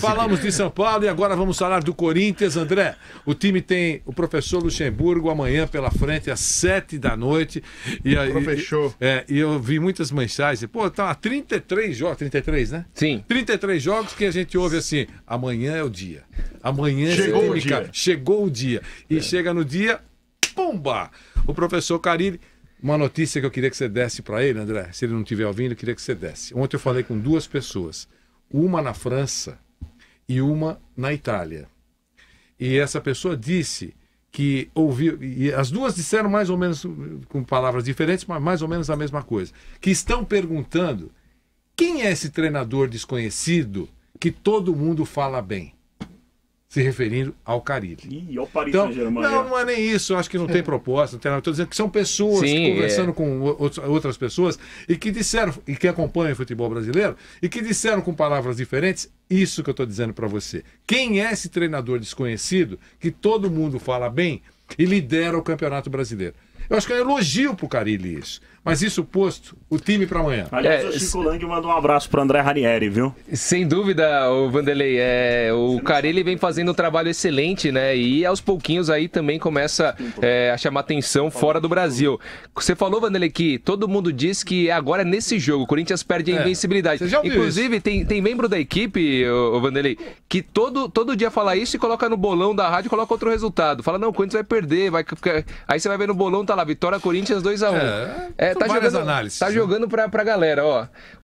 Falamos de São Paulo e agora vamos falar do Corinthians, André. O time tem o professor Luxemburgo amanhã pela frente, às sete da noite. E, o professor. E, é, e eu vi muitas mensagens. Pô, tá 33 jogos, 33, né? Sim. 33 jogos que a gente ouve assim: amanhã é o dia. Amanhã é chegou o dia. Chegou o dia. E é. chega no dia, pumba! O professor Carilli. Uma notícia que eu queria que você desse para ele, André, se ele não estiver ouvindo, eu queria que você desse. Ontem eu falei com duas pessoas. Uma na França, e uma na Itália. E essa pessoa disse que ouviu, e as duas disseram mais ou menos com palavras diferentes, mas mais ou menos a mesma coisa, que estão perguntando quem é esse treinador desconhecido que todo mundo fala bem se referindo ao Caribe. Ih, ao Paris então, Não, não é nem isso, acho que não é. tem proposta, não tem nada. Estou dizendo que são pessoas Sim, é. conversando é. com outras pessoas e que disseram, e que acompanham o futebol brasileiro, e que disseram com palavras diferentes isso que eu estou dizendo para você. Quem é esse treinador desconhecido que todo mundo fala bem e lidera o Campeonato Brasileiro? Eu acho que é um elogio pro Carilli isso. Mas isso posto, o time para amanhã. Aliás, é, o Chico Lang manda um abraço pro André Ranieri, viu? Sem dúvida, o Vanderlei. É, o Carilli vem fazendo um trabalho excelente, né? E aos pouquinhos aí também começa é, a chamar atenção fora do Brasil. Você falou, Vanderlei, que todo mundo diz que agora é nesse jogo o Corinthians perde a é. invencibilidade. Inclusive, isso? tem, tem membro da equipe, o, o Vanderlei, que todo, todo dia fala isso e coloca no bolão da rádio, coloca outro resultado. Fala, não, o Corinthians vai perder, vai... aí você vai ver no bolão, tá lá, vitória Corinthians 2x1. Um. É, é, tá jogando, análises. Tá jogando pra, pra galera, ó.